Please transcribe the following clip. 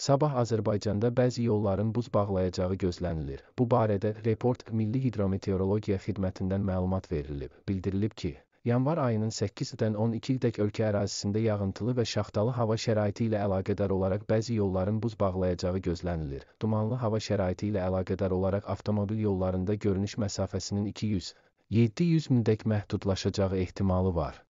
Sabah Azərbaycanda bəzi yolların buz bağlayacağı gözlənilir. Bu barədə Report Milli Hidrometeorologiya Xidmətindən məlumat verilib. Bildirilib ki, yanvar ayının 8-dən 12-dək ölkə ərazisində yağıntılı və şaxtalı hava şəraiti ilə əlaqədar olaraq bəzi yolların buz bağlayacağı gözlənilir. Dumanlı hava şəraiti ilə əlaqədar olaraq avtomobil yollarında görünüş məsafəsinin 200 700 mildək məhdudlaşacağı ehtimalı var.